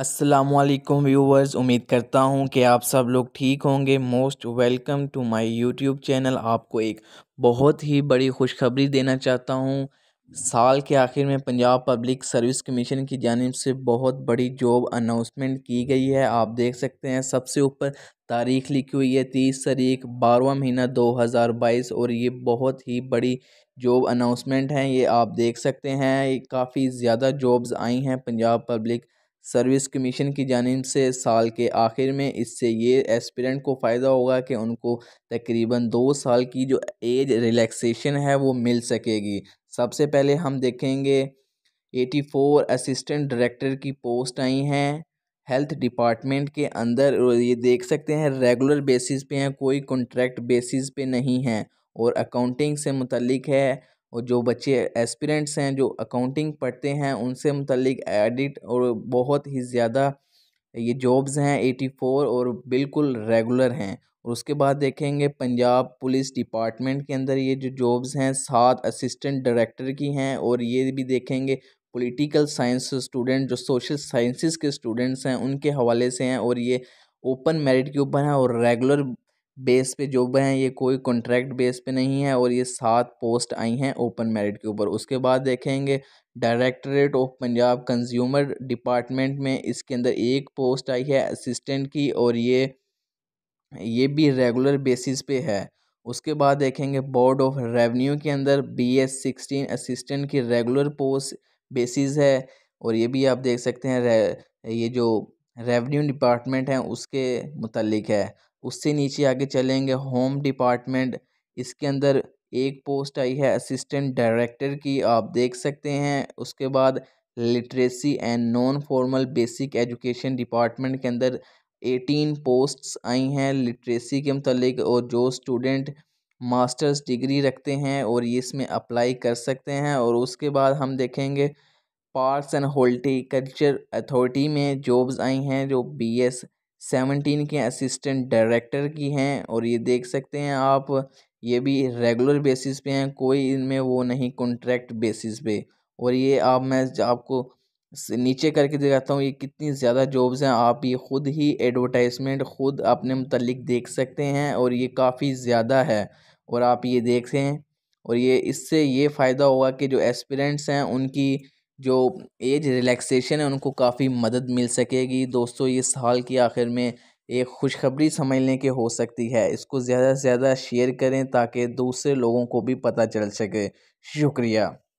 असलकुम व्यूवर्स उम्मीद करता हूँ कि आप सब लोग ठीक होंगे most welcome to my YouTube channel आपको एक बहुत ही बड़ी खुशखबरी देना चाहता हूँ साल के आखिर में पंजाब पब्लिक सर्विस कमीशन की जानब से बहुत बड़ी जॉब अनाउंसमेंट की गई है आप देख सकते हैं सबसे ऊपर तारीख लिखी हुई है तीस तारीख बारवा महीना दो हज़ार बाईस और ये बहुत ही बड़ी जॉब अनाउंसमेंट है ये आप देख सकते हैं काफ़ी ज़्यादा जॉब्स आई हैं पंजाब पब्लिक सर्विस कमीशन की जानब से साल के आखिर में इससे ये एस्पिरेंट को फ़ायदा होगा कि उनको तकरीबन दो साल की जो एज रिलैक्सेशन है वो मिल सकेगी सबसे पहले हम देखेंगे एटी फोर असिस्टेंट डायरेक्टर की पोस्ट आई हैं हेल्थ डिपार्टमेंट के अंदर ये देख सकते हैं रेगुलर बेसिस पे हैं कोई कॉन्ट्रैक्ट बेसिस पे नहीं है और अकाउंटिंग से मुतलिक है और जो बच्चे एस्पिरेंट्स हैं जो अकाउंटिंग पढ़ते हैं उनसे मुतलिक एडिट और बहुत ही ज़्यादा ये जॉब्स हैं एटी फोर और बिल्कुल रेगुलर हैं और उसके बाद देखेंगे पंजाब पुलिस डिपार्टमेंट के अंदर ये जो जॉब्स हैं सात असिस्टेंट डायरेक्टर की हैं और ये भी देखेंगे पॉलिटिकल साइंस स्टूडेंट जो सोशल साइंसेस के स्टूडेंट्स हैं उनके हवाले से हैं और ये ओपन मेरिट के ऊपर हैं और रेगुलर बेस पे जॉब हैं ये कोई कॉन्ट्रैक्ट बेस पे नहीं है और ये सात पोस्ट आई हैं ओपन मेरिट के ऊपर उसके बाद देखेंगे directorate of Punjab consumer department में इसके अंदर एक पोस्ट आई है असिस्टेंट की और ये ये भी रेगुलर बेसिस पे है उसके बाद देखेंगे बोर्ड ऑफ रेवेन्यू के अंदर बी एस सिक्सटीन असिस्टेंट की रेगुलर पोस्ट बेसिस है और ये भी आप देख सकते हैं ये जो रेवेन्यू डिपार्टमेंट है उसके मुतलिक है उससे नीचे आगे चलेंगे होम डिपार्टमेंट इसके अंदर एक पोस्ट आई है असिस्टेंट डायरेक्टर की आप देख सकते हैं उसके बाद literacy and non formal basic education department के अंदर एटीन पोस्ट्स आई हैं लिटरेसी के मतलब और जो स्टूडेंट मास्टर्स डिग्री रखते हैं और ये इसमें अप्लाई कर सकते हैं और उसके बाद हम देखेंगे पार्क्स एंड हॉर्टिकल्चर अथॉरिटी में जॉब्स आई हैं जो बीएस सेवनटीन के असिस्टेंट डायरेक्टर की हैं और ये देख सकते हैं आप ये भी रेगुलर बेसिस पे हैं कोई इनमें वो नहीं कॉन्ट्रैक्ट बेसिस पे और ये आप मैं आपको नीचे करके दिखाता हूँ ये कितनी ज़्यादा जॉब्स हैं आप ये ख़ुद ही एडवर्टाइजमेंट ख़ुद अपने मतलब देख सकते हैं और ये काफ़ी ज़्यादा है और आप ये देखें और ये इससे ये फ़ायदा होगा कि जो एस्पिरेंट्स हैं उनकी जो एज रिलैक्सेशन है उनको काफ़ी मदद मिल सकेगी दोस्तों ये साल के आखिर में एक खुशखबरी समझ लें कि हो सकती है इसको ज़्यादा से ज़्यादा शेयर करें ताकि दूसरे लोगों को भी पता चल सके शुक्रिया